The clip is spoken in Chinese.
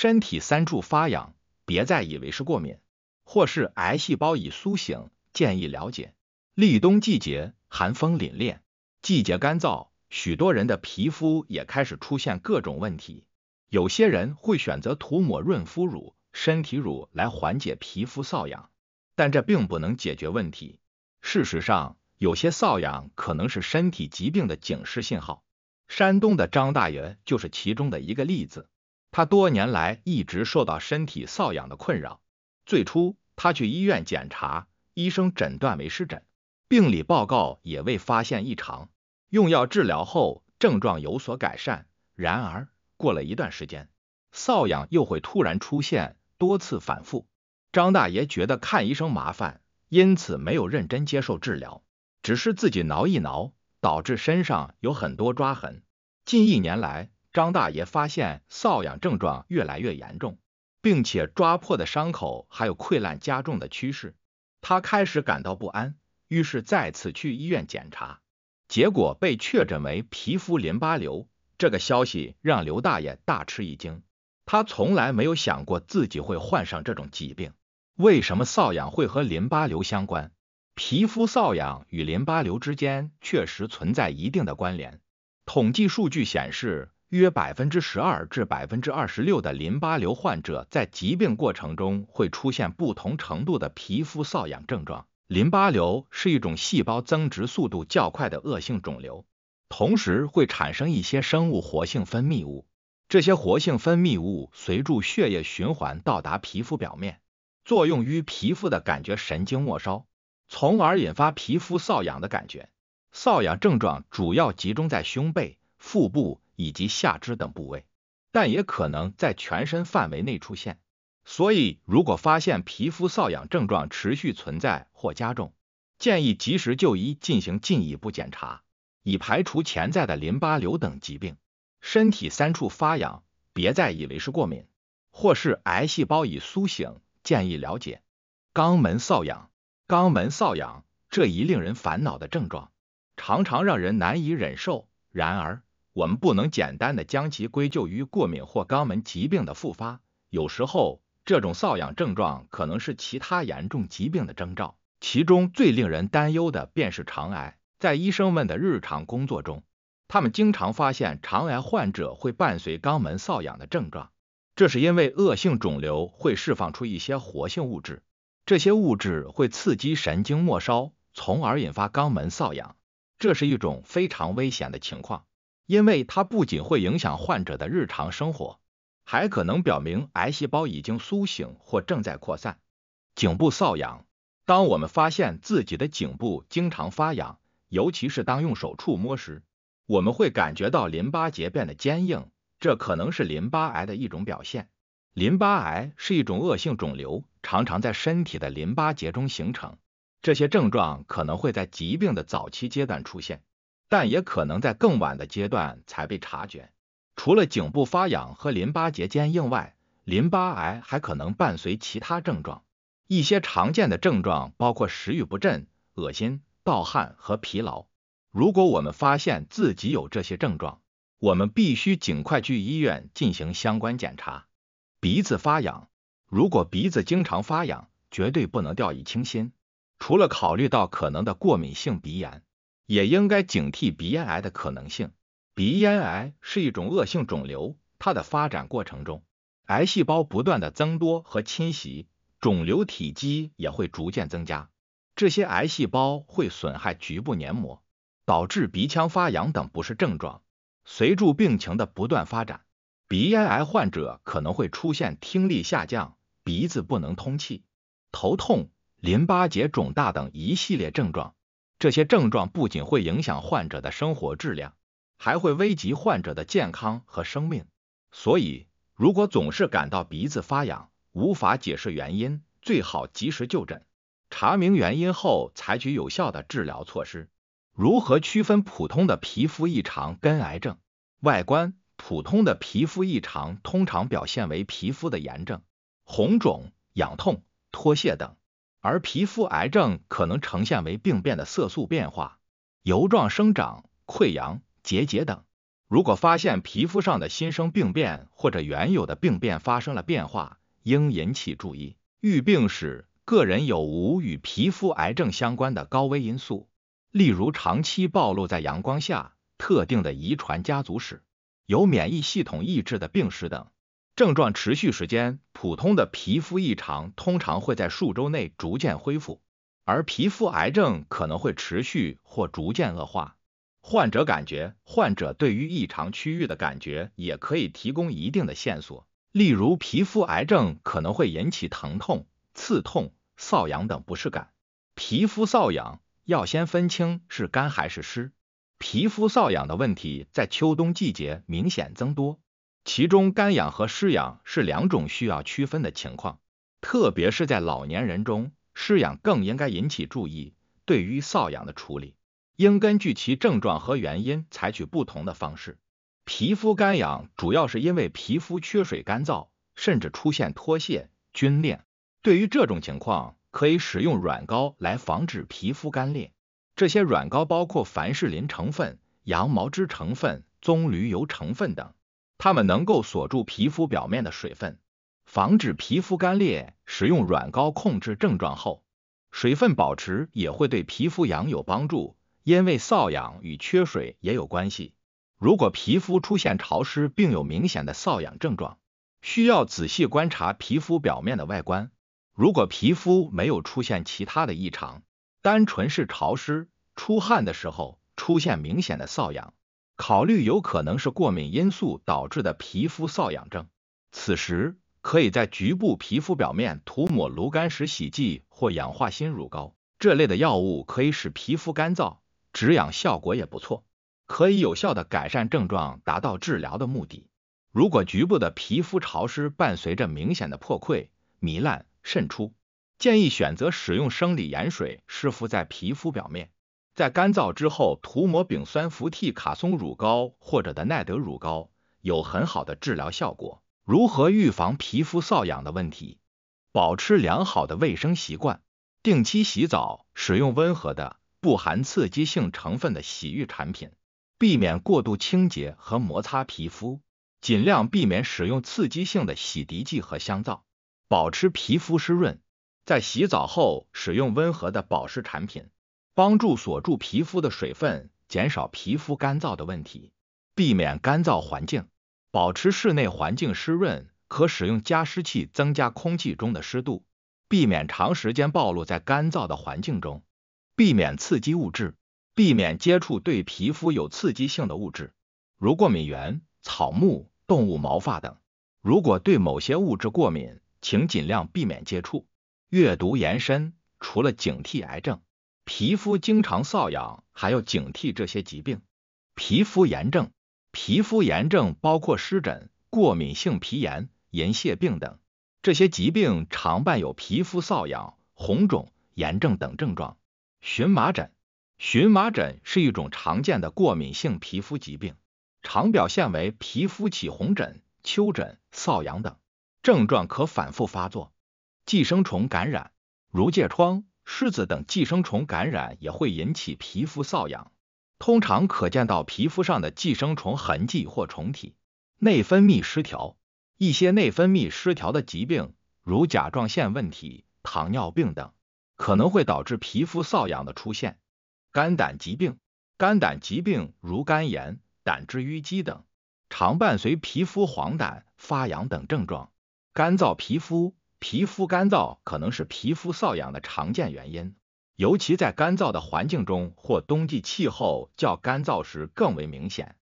身体三处发痒，别再以为是过敏，或是癌细胞已苏醒，建议了解。立冬季节，寒风凛冽，季节干燥，许多人的皮肤也开始出现各种问题。有些人会选择涂抹润肤乳、身体乳来缓解皮肤瘙痒，但这并不能解决问题。事实上，有些瘙痒可能是身体疾病的警示信号。山东的张大爷就是其中的一个例子。他多年来一直受到身体瘙痒的困扰。最初，他去医院检查，医生诊断为湿疹，病理报告也未发现异常。用药治疗后，症状有所改善。然而，过了一段时间，瘙痒又会突然出现，多次反复。张大爷觉得看医生麻烦，因此没有认真接受治疗，只是自己挠一挠，导致身上有很多抓痕。近一年来，张大爷发现瘙痒症状越来越严重，并且抓破的伤口还有溃烂加重的趋势，他开始感到不安，于是再次去医院检查，结果被确诊为皮肤淋巴瘤。这个消息让刘大爷大吃一惊，他从来没有想过自己会患上这种疾病。为什么瘙痒会和淋巴瘤相关？皮肤瘙痒与淋巴瘤之间确实存在一定的关联。统计数据显示。约百分之十二至百分之二十六的淋巴瘤患者在疾病过程中会出现不同程度的皮肤瘙痒症状。淋巴瘤是一种细胞增殖速度较快的恶性肿瘤，同时会产生一些生物活性分泌物。这些活性分泌物随助血液循环到达皮肤表面，作用于皮肤的感觉神经末梢，从而引发皮肤瘙痒的感觉。瘙痒症状主要集中在胸背、腹部。以及下肢等部位，但也可能在全身范围内出现。所以，如果发现皮肤瘙痒症状持续存在或加重，建议及时就医进行进一步检查，以排除潜在的淋巴瘤等疾病。身体三处发痒，别再以为是过敏，或是癌细胞已苏醒，建议了解肛门瘙痒。肛门瘙痒这一令人烦恼的症状，常常让人难以忍受。然而，我们不能简单的将其归咎于过敏或肛门疾病的复发。有时候，这种瘙痒症状可能是其他严重疾病的征兆，其中最令人担忧的便是肠癌。在医生们的日常工作中，他们经常发现肠癌患者会伴随肛门瘙痒的症状，这是因为恶性肿瘤会释放出一些活性物质，这些物质会刺激神经末梢，从而引发肛门瘙痒。这是一种非常危险的情况。因为它不仅会影响患者的日常生活，还可能表明癌细胞已经苏醒或正在扩散。颈部瘙痒，当我们发现自己的颈部经常发痒，尤其是当用手触摸时，我们会感觉到淋巴结变得坚硬，这可能是淋巴癌的一种表现。淋巴癌是一种恶性肿瘤，常常在身体的淋巴结中形成。这些症状可能会在疾病的早期阶段出现。但也可能在更晚的阶段才被察觉。除了颈部发痒和淋巴结坚硬外，淋巴癌还可能伴随其他症状。一些常见的症状包括食欲不振、恶心、盗汗和疲劳。如果我们发现自己有这些症状，我们必须尽快去医院进行相关检查。鼻子发痒，如果鼻子经常发痒，绝对不能掉以轻心。除了考虑到可能的过敏性鼻炎。也应该警惕鼻咽癌的可能性。鼻咽癌是一种恶性肿瘤，它的发展过程中，癌细胞不断的增多和侵袭，肿瘤体积也会逐渐增加。这些癌细胞会损害局部黏膜，导致鼻腔发痒等不适症状。随着病情的不断发展，鼻咽癌患者可能会出现听力下降、鼻子不能通气、头痛、淋巴结肿大等一系列症状。这些症状不仅会影响患者的生活质量，还会危及患者的健康和生命。所以，如果总是感到鼻子发痒，无法解释原因，最好及时就诊，查明原因后采取有效的治疗措施。如何区分普通的皮肤异常跟癌症？外观普通的皮肤异常通常表现为皮肤的炎症、红肿、痒痛、脱屑等。而皮肤癌症可能呈现为病变的色素变化、油状生长、溃疡、结节等。如果发现皮肤上的新生病变或者原有的病变发生了变化，应引起注意。预病史：个人有无与皮肤癌症相关的高危因素，例如长期暴露在阳光下、特定的遗传家族史、有免疫系统抑制的病史等。症状持续时间。普通的皮肤异常通常会在数周内逐渐恢复，而皮肤癌症可能会持续或逐渐恶化。患者感觉，患者对于异常区域的感觉也可以提供一定的线索，例如皮肤癌症可能会引起疼痛、刺痛、瘙痒等不适感。皮肤瘙痒要先分清是干还是湿。皮肤瘙痒的问题在秋冬季节明显增多。其中干痒和湿痒是两种需要区分的情况，特别是在老年人中，湿痒更应该引起注意。对于瘙痒的处理，应根据其症状和原因采取不同的方式。皮肤干痒主要是因为皮肤缺水干燥，甚至出现脱屑、皲裂。对于这种情况，可以使用软膏来防止皮肤干裂。这些软膏包括凡士林成分、羊毛脂成分、棕榈油成分等。它们能够锁住皮肤表面的水分，防止皮肤干裂。使用软膏控制症状后，水分保持也会对皮肤痒有帮助，因为瘙痒与缺水也有关系。如果皮肤出现潮湿，并有明显的瘙痒症状，需要仔细观察皮肤表面的外观。如果皮肤没有出现其他的异常，单纯是潮湿，出汗的时候出现明显的瘙痒。考虑有可能是过敏因素导致的皮肤瘙痒症，此时可以在局部皮肤表面涂抹炉甘石洗剂或氧化锌乳膏这类的药物，可以使皮肤干燥，止痒效果也不错，可以有效的改善症状，达到治疗的目的。如果局部的皮肤潮湿，伴随着明显的破溃、糜烂、渗出，建议选择使用生理盐水湿敷在皮肤表面。在干燥之后，涂抹丙酸氟替卡松乳膏或者的奈德乳膏，有很好的治疗效果。如何预防皮肤瘙痒的问题？保持良好的卫生习惯，定期洗澡，使用温和的、不含刺激性成分的洗浴产品，避免过度清洁和摩擦皮肤，尽量避免使用刺激性的洗涤剂和香皂，保持皮肤湿润，在洗澡后使用温和的保湿产品。帮助锁住皮肤的水分，减少皮肤干燥的问题，避免干燥环境，保持室内环境湿润，可使用加湿器增加空气中的湿度，避免长时间暴露在干燥的环境中，避免刺激物质，避免接触对皮肤有刺激性的物质，如过敏原、草木、动物毛发等。如果对某些物质过敏，请尽量避免接触。阅读延伸，除了警惕癌症。皮肤经常瘙痒，还要警惕这些疾病：皮肤炎症、皮肤炎症包括湿疹、过敏性皮炎、银屑病等。这些疾病常伴有皮肤瘙痒、红肿、炎症等症状。荨麻疹，荨麻疹是一种常见的过敏性皮肤疾病，常表现为皮肤起红疹、丘疹、瘙痒等，症状可反复发作。寄生虫感染，如疥疮。虱子等寄生虫感染也会引起皮肤瘙痒，通常可见到皮肤上的寄生虫痕迹或虫体。内分泌失调，一些内分泌失调的疾病，如甲状腺问题、糖尿病等，可能会导致皮肤瘙痒的出现。肝胆疾病，肝胆疾病如肝炎、胆汁淤积等，常伴随皮肤黄疸、发痒等症状。干燥皮肤。皮肤干燥可能是皮肤瘙痒的常见原因，尤其在干燥的环境中或冬季气候较干燥时更为明显。